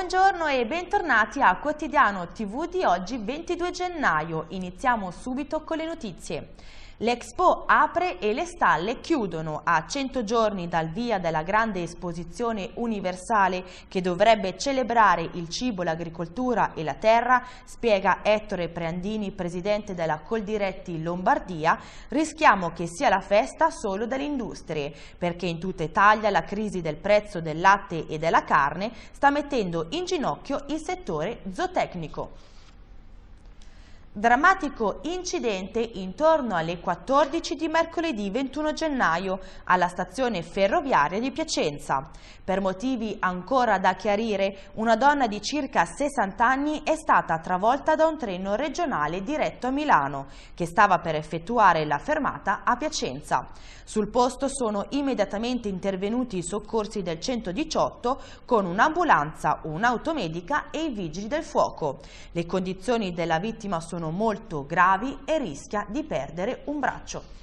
Buongiorno e bentornati a Quotidiano TV di oggi 22 gennaio. Iniziamo subito con le notizie. L'Expo apre e le stalle chiudono. A 100 giorni dal via della grande esposizione universale che dovrebbe celebrare il cibo, l'agricoltura e la terra, spiega Ettore Preandini, presidente della Coldiretti Lombardia, rischiamo che sia la festa solo delle industrie, perché in tutta Italia la crisi del prezzo del latte e della carne sta mettendo in ginocchio il settore zootecnico. Drammatico incidente intorno alle 14 di mercoledì 21 gennaio alla stazione ferroviaria di Piacenza. Per motivi ancora da chiarire, una donna di circa 60 anni è stata travolta da un treno regionale diretto a Milano, che stava per effettuare la fermata a Piacenza. Sul posto sono immediatamente intervenuti i soccorsi del 118 con un'ambulanza, un'automedica e i vigili del fuoco. Le condizioni della vittima sono sono molto gravi e rischia di perdere un braccio.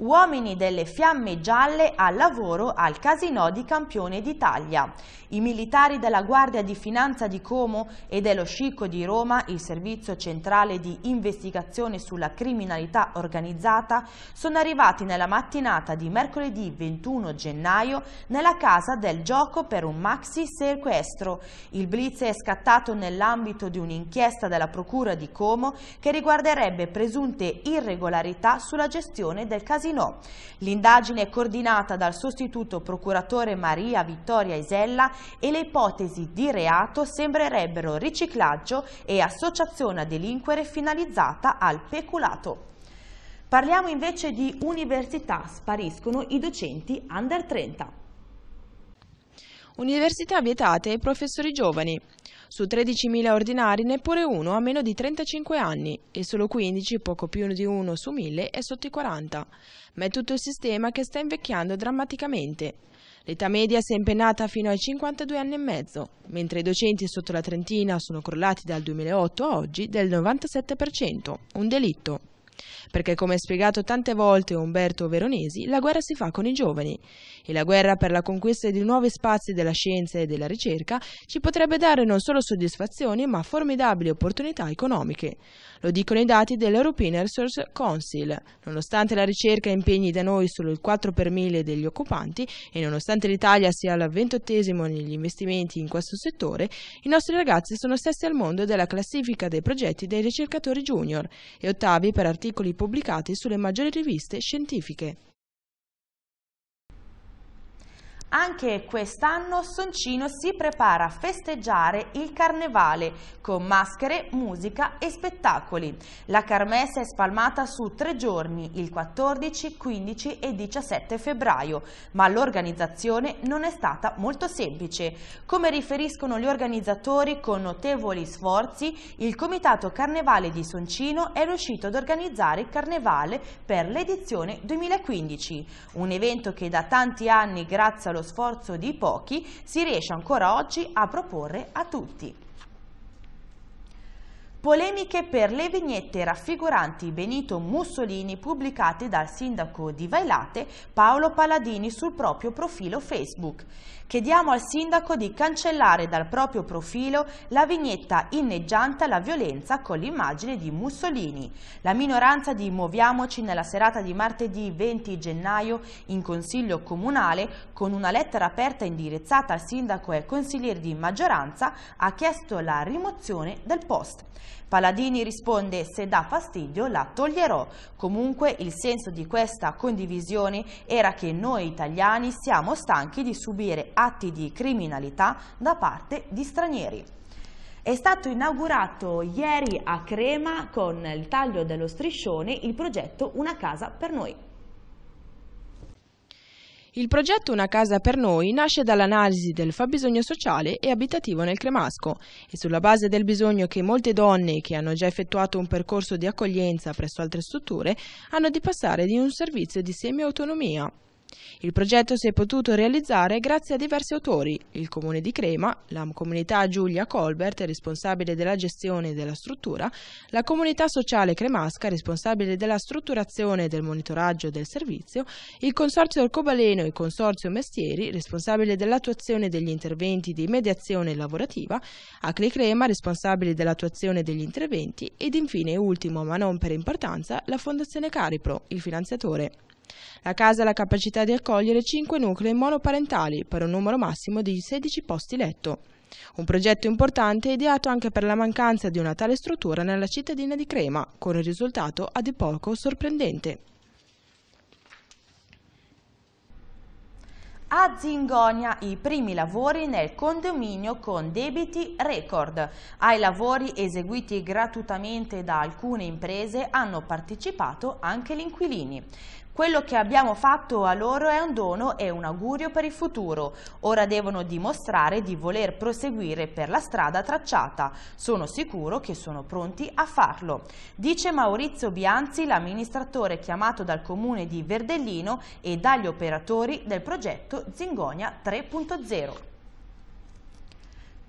Uomini delle Fiamme Gialle al lavoro al casino di Campione d'Italia. I militari della Guardia di Finanza di Como e dello Scicco di Roma, il servizio centrale di investigazione sulla criminalità organizzata, sono arrivati nella mattinata di mercoledì 21 gennaio nella casa del gioco per un maxi sequestro. Il blitz è scattato nell'ambito di un'inchiesta della Procura di Como che riguarderebbe presunte irregolarità sulla gestione del casino Casinò. L'indagine è coordinata dal sostituto procuratore Maria Vittoria Isella e le ipotesi di reato sembrerebbero riciclaggio e associazione a delinquere finalizzata al peculato. Parliamo invece di università, spariscono i docenti under 30. Università vietate ai professori giovani. Su 13.000 ordinari neppure uno ha meno di 35 anni e solo 15, poco più di uno su 1.000, è sotto i 40. Ma è tutto il sistema che sta invecchiando drammaticamente. L'età media si è impennata fino ai 52 anni e mezzo, mentre i docenti sotto la trentina sono crollati dal 2008 a oggi del 97%, un delitto. Perché, come ha spiegato tante volte Umberto Veronesi, la guerra si fa con i giovani e la guerra per la conquista di nuovi spazi della scienza e della ricerca ci potrebbe dare non solo soddisfazioni ma formidabili opportunità economiche. Lo dicono i dati dell'European Resource Council. Nonostante la ricerca impegni da noi solo il 4 per mille degli occupanti e nonostante l'Italia sia al ventottesimo negli investimenti in questo settore, i nostri ragazzi sono stessi al mondo della classifica dei progetti dei ricercatori junior e ottavi per articoli articoli pubblicati sulle maggiori riviste scientifiche. Anche quest'anno Soncino si prepara a festeggiare il carnevale con maschere, musica e spettacoli. La carmessa è spalmata su tre giorni, il 14, 15 e 17 febbraio, ma l'organizzazione non è stata molto semplice. Come riferiscono gli organizzatori con notevoli sforzi, il Comitato Carnevale di Soncino è riuscito ad organizzare il carnevale per l'edizione 2015, un evento che da tanti anni grazie allo lo sforzo di pochi si riesce ancora oggi a proporre a tutti. Polemiche per le vignette raffiguranti Benito Mussolini pubblicate dal sindaco di Vailate Paolo Paladini sul proprio profilo Facebook. Chiediamo al sindaco di cancellare dal proprio profilo la vignetta inneggiante alla violenza con l'immagine di Mussolini. La minoranza di Muoviamoci nella serata di martedì 20 gennaio in Consiglio Comunale con una lettera aperta indirizzata al sindaco e ai consiglieri di maggioranza ha chiesto la rimozione del post. Paladini risponde se dà fastidio la toglierò. Comunque il senso di questa condivisione era che noi italiani siamo stanchi di subire atti di criminalità da parte di stranieri. È stato inaugurato ieri a Crema con il taglio dello striscione il progetto Una casa per noi. Il progetto Una casa per noi nasce dall'analisi del fabbisogno sociale e abitativo nel Cremasco e sulla base del bisogno che molte donne che hanno già effettuato un percorso di accoglienza presso altre strutture hanno di passare di un servizio di semiautonomia. Il progetto si è potuto realizzare grazie a diversi autori, il Comune di Crema, la Comunità Giulia Colbert, responsabile della gestione della struttura, la Comunità Sociale Cremasca, responsabile della strutturazione e del monitoraggio del servizio, il Consorzio Arcobaleno e il Consorzio Mestieri, responsabile dell'attuazione degli interventi di mediazione lavorativa, Acli Crema, responsabile dell'attuazione degli interventi ed infine, ultimo ma non per importanza, la Fondazione Caripro, il finanziatore. La casa ha la capacità di accogliere 5 nuclei monoparentali per un numero massimo di 16 posti letto. Un progetto importante ideato anche per la mancanza di una tale struttura nella cittadina di Crema, con il risultato a di poco sorprendente. A Zingonia i primi lavori nel condominio con debiti record. Ai lavori eseguiti gratuitamente da alcune imprese hanno partecipato anche gli inquilini. Quello che abbiamo fatto a loro è un dono e un augurio per il futuro. Ora devono dimostrare di voler proseguire per la strada tracciata. Sono sicuro che sono pronti a farlo. Dice Maurizio Bianzi, l'amministratore chiamato dal comune di Verdellino e dagli operatori del progetto Zingonia 3.0.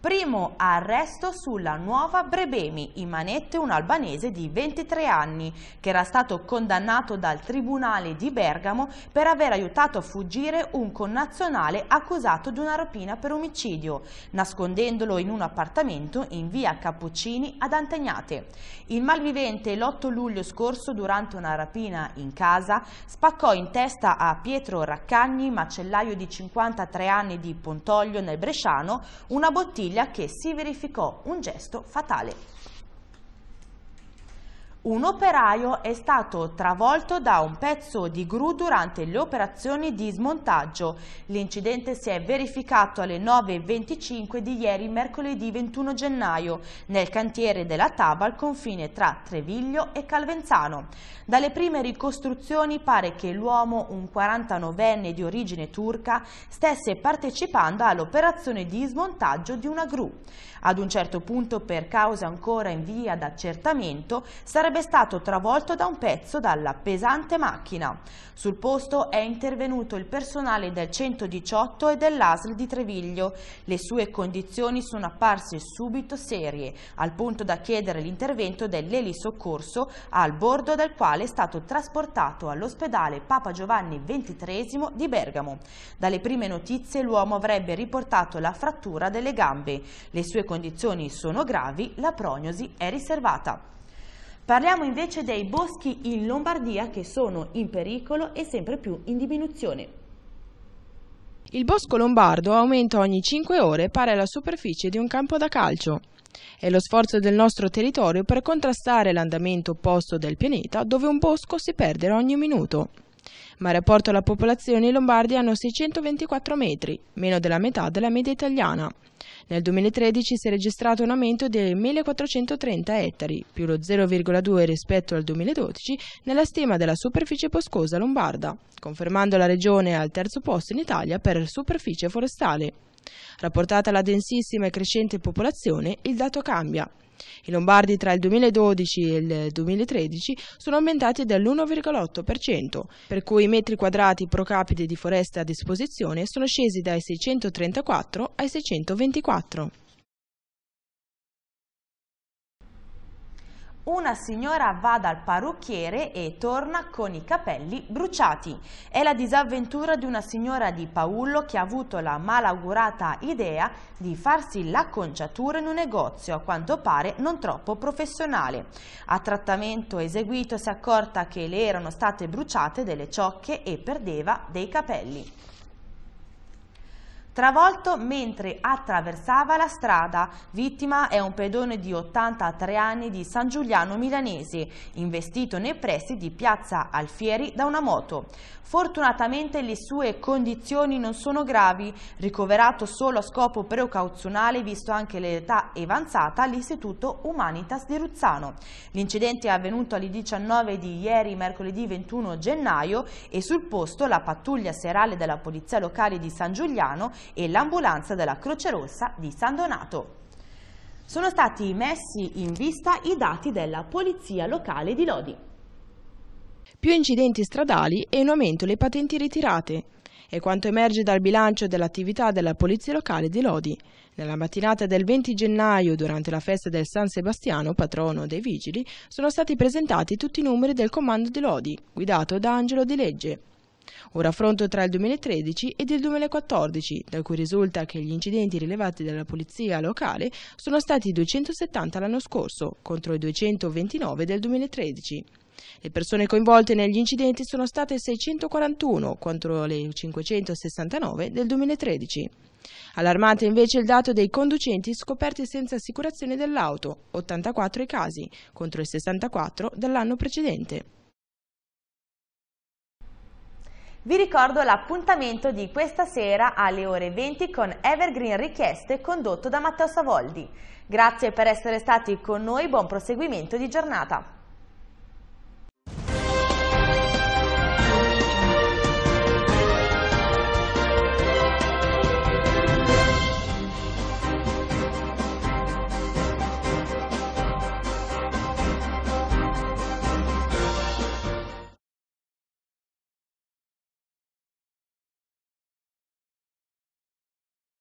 Primo arresto sulla nuova Brebemi, in manette un albanese di 23 anni, che era stato condannato dal Tribunale di Bergamo per aver aiutato a fuggire un connazionale accusato di una rapina per omicidio, nascondendolo in un appartamento in via Cappuccini ad Antegnate. Il malvivente l'8 luglio scorso, durante una rapina in casa, spaccò in testa a Pietro Raccagni, macellaio di 53 anni di Pontoglio nel Bresciano, una bottiglia famiglia che si verificò un gesto fatale un operaio è stato travolto da un pezzo di gru durante le operazioni di smontaggio. L'incidente si è verificato alle 9.25 di ieri mercoledì 21 gennaio nel cantiere della Tava al confine tra Treviglio e Calvenzano. Dalle prime ricostruzioni pare che l'uomo, un 49enne di origine turca, stesse partecipando all'operazione di smontaggio di una gru. Ad un certo punto, per cause ancora in via d'accertamento, sarebbe stato travolto da un pezzo dalla pesante macchina. Sul posto è intervenuto il personale del 118 e dell'ASL di Treviglio. Le sue condizioni sono apparse subito serie, al punto da chiedere l'intervento dell'elisoccorso al bordo del quale è stato trasportato all'ospedale Papa Giovanni XXIII di Bergamo. Dalle prime notizie l'uomo avrebbe riportato la frattura delle gambe. Le sue condizioni sono gravi, la prognosi è riservata. Parliamo invece dei boschi in Lombardia che sono in pericolo e sempre più in diminuzione. Il bosco lombardo aumenta ogni 5 ore pari alla superficie di un campo da calcio. È lo sforzo del nostro territorio per contrastare l'andamento opposto del pianeta dove un bosco si perde ogni minuto. Ma il rapporto alla popolazione i lombardi hanno 624 metri, meno della metà della media italiana. Nel 2013 si è registrato un aumento di 1430 ettari, più lo 0,2 rispetto al 2012, nella stima della superficie boscosa lombarda, confermando la regione al terzo posto in Italia per superficie forestale. Rapportata la densissima e crescente popolazione, il dato cambia. I lombardi tra il 2012 e il 2013 sono aumentati dell'1,8%, per cui i metri quadrati pro capite di foresta a disposizione sono scesi dai 634 ai 624. una signora va dal parrucchiere e torna con i capelli bruciati. È la disavventura di una signora di Paullo che ha avuto la malaugurata idea di farsi l'acconciatura in un negozio, a quanto pare non troppo professionale. A trattamento eseguito si è accorta che le erano state bruciate delle ciocche e perdeva dei capelli travolto mentre attraversava la strada. Vittima è un pedone di 83 anni di San Giuliano Milanese, investito nei pressi di Piazza Alfieri da una moto. Fortunatamente le sue condizioni non sono gravi, ricoverato solo a scopo precauzionale visto anche l'età avanzata all'Istituto Humanitas di Ruzzano. L'incidente è avvenuto alle 19 di ieri mercoledì 21 gennaio e sul posto la pattuglia serale della Polizia Locale di San Giuliano e l'ambulanza della Croce Rossa di San Donato. Sono stati messi in vista i dati della Polizia Locale di Lodi. Più incidenti stradali e in aumento le patenti ritirate. È quanto emerge dal bilancio dell'attività della Polizia Locale di Lodi. Nella mattinata del 20 gennaio, durante la festa del San Sebastiano, patrono dei vigili, sono stati presentati tutti i numeri del comando di Lodi, guidato da Angelo Di Legge un raffronto tra il 2013 ed il 2014, da cui risulta che gli incidenti rilevati dalla polizia locale sono stati 270 l'anno scorso contro i 229 del 2013. Le persone coinvolte negli incidenti sono state 641 contro le 569 del 2013. Allarmante invece il dato dei conducenti scoperti senza assicurazione dell'auto, 84 i casi, contro i 64 dell'anno precedente. Vi ricordo l'appuntamento di questa sera alle ore 20 con Evergreen Richieste condotto da Matteo Savoldi. Grazie per essere stati con noi, buon proseguimento di giornata.